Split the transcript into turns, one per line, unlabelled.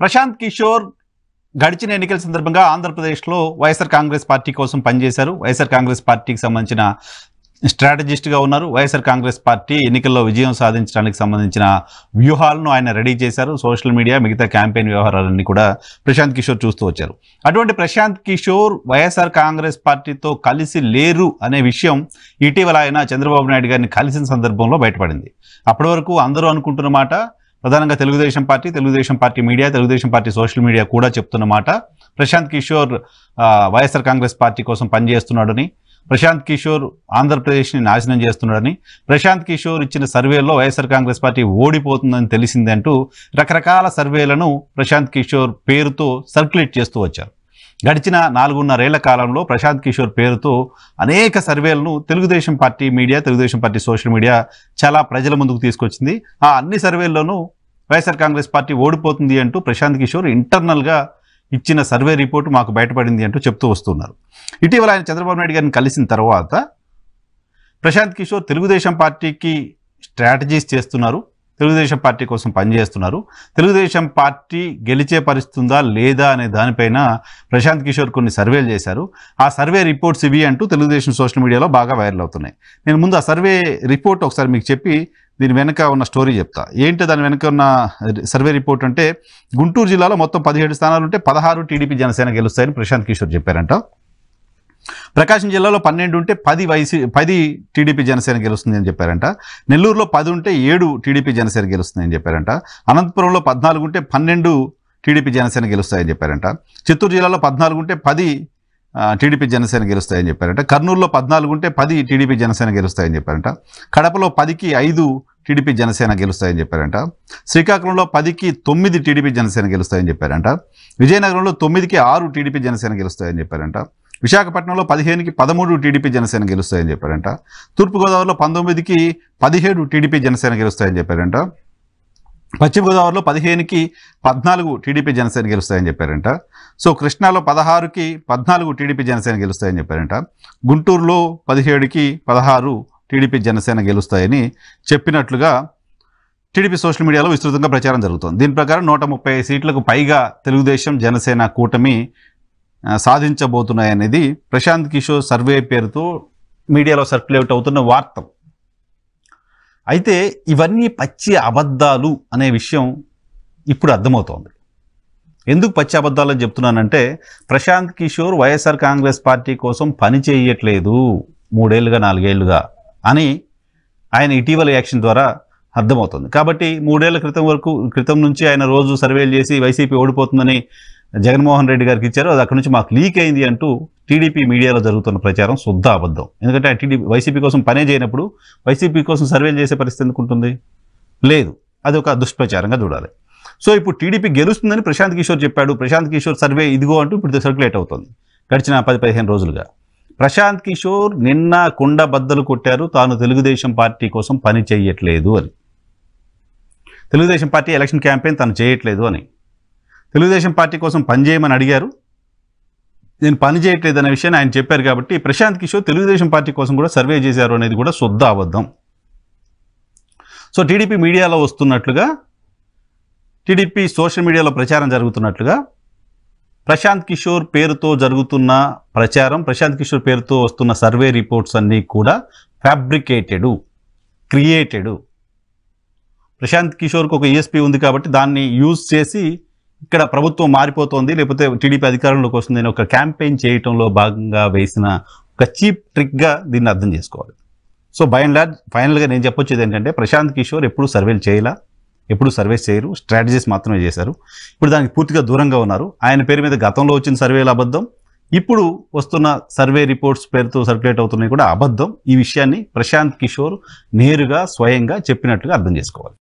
ప్రశాంత్ కిషోర్ గడిచిన ఎన్నికల సందర్భంగా ఆంధ్రప్రదేశ్లో వైఎస్ఆర్ కాంగ్రెస్ పార్టీ కోసం పనిచేశారు వైఎస్ఆర్ కాంగ్రెస్ పార్టీకి సంబంధించిన స్ట్రాటజిస్ట్గా ఉన్నారు వైఎస్ఆర్ కాంగ్రెస్ పార్టీ ఎన్నికల్లో విజయం సాధించడానికి సంబంధించిన వ్యూహాలను ఆయన రెడీ చేశారు సోషల్ మీడియా మిగతా క్యాంపెయిన్ వ్యవహారాలన్నీ కూడా ప్రశాంత్ కిషోర్ చూస్తూ వచ్చారు అటువంటి ప్రశాంత్ కిషోర్ వైఎస్ఆర్ కాంగ్రెస్ పార్టీతో కలిసి లేరు అనే విషయం ఇటీవల ఆయన చంద్రబాబు నాయుడు గారిని కలిసిన సందర్భంలో బయటపడింది అప్పటి వరకు అందరూ అనుకుంటున్న మాట ప్రధానంగా Telugu Desam party Telugu Desam party media Telugu Desam party social media కూడా చెప్తున్నమాట ప్రశాంత్ కిషోర్ వైఎస్ఆర్ కాంగ్రెస్ పార్టీ కోసం పనిచేస్తున్నాడని ప్రశాంత్ కిషోర్ ఆంధ్రప్రదేశ్ని నాశనం చేస్తున్నాడని ప్రశాంత్ కిషోర్ ఇచ్చిన సర్వేలో వైఎస్ఆర్ కాంగ్రెస్ పార్టీ ఓడిపోతుందని తెలిసిందంటూ రకరకాల సర్వేలను ప్రశాంత్ కిషోర్ పేరుతో సర్క్యులేట్ చేస్తూ వచ్చారు గడిచిన నాలుగున్నరేళ్ల కాలంలో ప్రశాంత్ కిషోర్ పేరుతో అనేక సర్వేలను Telugu Desam party media Telugu Desam party social media చాలా ప్రజల ముందుకు తీసుకొచ్చింది ఆ అన్ని సర్వేల్లోనూ వైఎస్ఆర్ కాంగ్రెస్ పార్టీ ఓడిపోతుంది అంటూ ప్రశాంత్ కిషోర్ ఇంటర్నల్గా ఇచ్చిన సర్వే రిపోర్టు మాకు బయటపడింది అంటూ చెప్తూ వస్తున్నారు ఇటీవల ఆయన చంద్రబాబు నాయుడు గారిని కలిసిన తర్వాత ప్రశాంత్ కిషోర్ తెలుగుదేశం పార్టీకి స్ట్రాటజీస్ చేస్తున్నారు తెలుగుదేశం పార్టీ కోసం పనిచేస్తున్నారు తెలుగుదేశం పార్టీ గెలిచే పరిస్తుందా లేదా అనే దానిపైన ప్రశాంత్ కిషోర్ కొన్ని సర్వేలు చేశారు ఆ సర్వే రిపోర్ట్స్ ఇవి అంటూ తెలుగుదేశం సోషల్ మీడియాలో బాగా వైరల్ అవుతున్నాయి నేను ముందు ఆ సర్వే రిపోర్ట్ ఒకసారి మీకు చెప్పి దీని వెనక ఉన్న స్టోరీ చెప్తా ఏంటి దాని వెనక ఉన్న సర్వే రిపోర్ట్ అంటే గుంటూరు జిల్లాలో మొత్తం పదిహేడు స్థానాలు ఉంటే పదహారు టీడీపీ జనసేన గెలుస్తాయని ప్రశాంత్ కిషోర్ చెప్పారంట ప్రకాశం జిల్లాలో పన్నెండు ఉంటే పది వయసు పది టీడీపీ జనసేన గెలుస్తుంది అని చెప్పారంట నెల్లూరులో పది ఉంటే ఏడు టీడీపీ జనసేన గెలుస్తుందని చెప్పారంట అనంతపురంలో పద్నాలుగు ఉంటే పన్నెండు టీడీపీ జనసేన గెలుస్తాయని చెప్పారంట చిత్తూరు జిల్లాలో పద్నాలుగు ఉంటే పది టీడీపీ జనసేన గెలుస్తాయని చెప్పారంట కర్నూలులో పద్నాలుగు ఉంటే పది టీడీపీ జనసేన గెలుస్తాయని చెప్పారంట కడపలో పదికి ఐదు టీడీపీ జనసేన గెలుస్తాయని చెప్పారంట శ్రీకాకుళంలో పదికి తొమ్మిది టీడీపీ జనసేన గెలుస్తాయని చెప్పారంట విజయనగరంలో తొమ్మిదికి ఆరు టీడీపీ జనసేన గెలుస్తాయని చెప్పారంట విశాఖపట్నంలో పదిహేనుకి పదమూడు టీడీపీ జనసేన గెలుస్తాయని చెప్పారంట తూర్పుగోదావరిలో పంతొమ్మిదికి పదిహేడు టీడీపీ జనసేన గెలుస్తాయని చెప్పారంట పశ్చిమ గోదావరిలో పదిహేనుకి పద్నాలుగు టీడీపీ జనసేన గెలుస్తాయని చెప్పారంట సో కృష్ణాలో పదహారుకి పద్నాలుగు టీడీపీ జనసేన గెలుస్తాయని చెప్పారంట గుంటూరులో పదిహేడుకి పదహారు టీడీపీ జనసేన గెలుస్తాయని చెప్పినట్లుగా టీడీపీ సోషల్ మీడియాలో విస్తృతంగా ప్రచారం జరుగుతుంది దీని ప్రకారం నూట సీట్లకు పైగా తెలుగుదేశం జనసేన కూటమి సాధించబోతున్నాయనేది ప్రశాంత్ కిషోర్ సర్వే పేరుతో మీడియాలో సర్క్యులేట్ అవుతున్న వార్త అయితే ఇవన్నీ పచ్చి అబద్ధాలు అనే విషయం ఇప్పుడు అర్థమవుతోంది ఎందుకు పచ్చి అబద్ధాలు అని చెప్తున్నానంటే ప్రశాంత్ కిషోర్ వైఎస్ఆర్ కాంగ్రెస్ పార్టీ కోసం పని చేయట్లేదు మూడేళ్లుగా నాలుగేళ్లుగా అని ఆయన ఇటీవల యాక్షన్ ద్వారా అర్థమవుతుంది కాబట్టి మూడేళ్ల క్రితం వరకు క్రితం నుంచి ఆయన రోజు సర్వేలు చేసి వైసీపీ ఓడిపోతుందని జగన్మోహన్ రెడ్డి గారికి ఇచ్చారు అది అక్కడి నుంచి మాకు లీక్ అయింది అంటూ టీడీపీ మీడియాలో జరుగుతున్న ప్రచారం శుద్ధ అబద్ధం ఎందుకంటే ఆ టీడీపీ వైసీపీ కోసం పనే చేయనప్పుడు వైసీపీ కోసం సర్వేలు చేసే పరిస్థితి ఎందుకుంటుంది లేదు అది ఒక దుష్ప్రచారంగా చూడాలి సో ఇప్పుడు టీడీపీ గెలుస్తుందని ప్రశాంత్ కిషోర్ చెప్పాడు ప్రశాంత్ కిషోర్ సర్వే ఇదిగో అంటూ ఇప్పుడు సర్క్యులేట్ అవుతుంది గడిచిన పది పదిహేను రోజులుగా ప్రశాంత్ కిషోర్ నిన్న కుండ బద్దలు కొట్టారు తాను తెలుగుదేశం పార్టీ కోసం పని చేయట్లేదు అని తెలుగుదేశం పార్టీ ఎలక్షన్ క్యాంపెయిన్ తను చేయట్లేదు అని తెలుగుదేశం పార్టీ కోసం పనిచేయమని అడిగారు నేను పని అనే విషయాన్ని ఆయన చెప్పారు కాబట్టి ప్రశాంత్ కిషోర్ తెలుగుదేశం పార్టీ కోసం కూడా సర్వే చేశారు అనేది కూడా శుద్ధ అబద్ధం సో టీడీపీ మీడియాలో వస్తున్నట్లుగా టీడీపీ సోషల్ మీడియాలో ప్రచారం జరుగుతున్నట్లుగా ప్రశాంత్ కిషోర్ పేరుతో జరుగుతున్న ప్రచారం ప్రశాంత్ కిషోర్ పేరుతో వస్తున్న సర్వే రిపోర్ట్స్ అన్నీ కూడా ఫ్యాబ్రికేటెడు క్రియేటెడు ప్రశాంత్ కిషోర్కి ఒక ఈఎస్పీ e ఉంది కాబట్టి దాన్ని యూజ్ చేసి ఇక్కడ ప్రభుత్వం మారిపోతుంది లేకపోతే టీడీపీ అధికారంలోకి వస్తుంది ఒక క్యాంపెయిన్ చేయటంలో భాగంగా వేసిన ఒక చీప్ ట్రిక్గా దీన్ని అర్థం చేసుకోవాలి సో బై అండ్ లార్జ్ ఫైనల్గా నేను చెప్పొచ్చేది ఏంటంటే ప్రశాంత్ కిషోర్ ఎప్పుడు సర్వేలు చేయాల ఎప్పుడు సర్వేస్ చేయరు స్ట్రాటజీస్ మాత్రమే చేశారు ఇప్పుడు దానికి పూర్తిగా దూరంగా ఉన్నారు ఆయన పేరు మీద గతంలో వచ్చిన సర్వేలు అబద్ధం ఇప్పుడు వస్తున్న సర్వే రిపోర్ట్స్ పేరుతో సర్క్యులేట్ అవుతున్నాయి కూడా అబద్ధం ఈ విషయాన్ని ప్రశాంత్ కిషోర్ నేరుగా స్వయంగా చెప్పినట్టుగా అర్థం చేసుకోవాలి